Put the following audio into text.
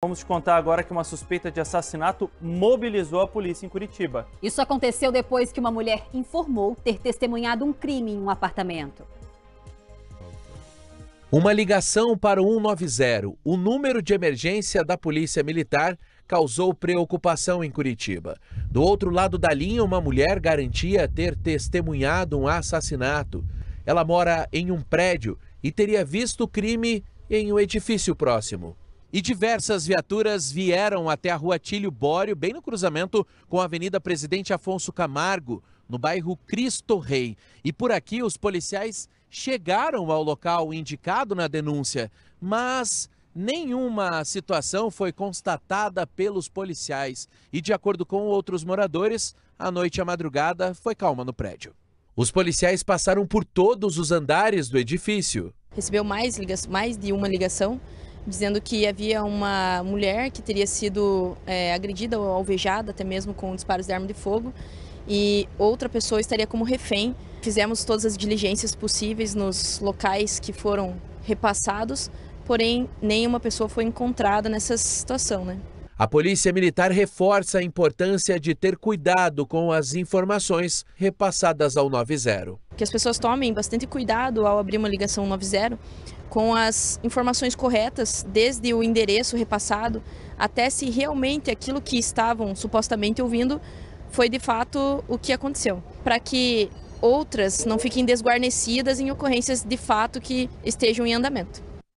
Vamos te contar agora que uma suspeita de assassinato mobilizou a polícia em Curitiba. Isso aconteceu depois que uma mulher informou ter testemunhado um crime em um apartamento. Uma ligação para o 190, o número de emergência da Polícia Militar, causou preocupação em Curitiba. Do outro lado da linha, uma mulher garantia ter testemunhado um assassinato. Ela mora em um prédio e teria visto o crime em um edifício próximo. E diversas viaturas vieram até a rua Tílio Bório, bem no cruzamento com a Avenida Presidente Afonso Camargo, no bairro Cristo Rei. E por aqui os policiais chegaram ao local indicado na denúncia, mas nenhuma situação foi constatada pelos policiais. E de acordo com outros moradores, a noite e a madrugada foi calma no prédio. Os policiais passaram por todos os andares do edifício. Recebeu mais, mais de uma ligação dizendo que havia uma mulher que teria sido é, agredida ou alvejada, até mesmo com disparos de arma de fogo, e outra pessoa estaria como refém. Fizemos todas as diligências possíveis nos locais que foram repassados, porém nenhuma pessoa foi encontrada nessa situação, né? A Polícia Militar reforça a importância de ter cuidado com as informações repassadas ao 90. Que as pessoas tomem bastante cuidado ao abrir uma ligação 90, com as informações corretas, desde o endereço repassado até se realmente aquilo que estavam supostamente ouvindo foi de fato o que aconteceu, para que outras não fiquem desguarnecidas em ocorrências de fato que estejam em andamento.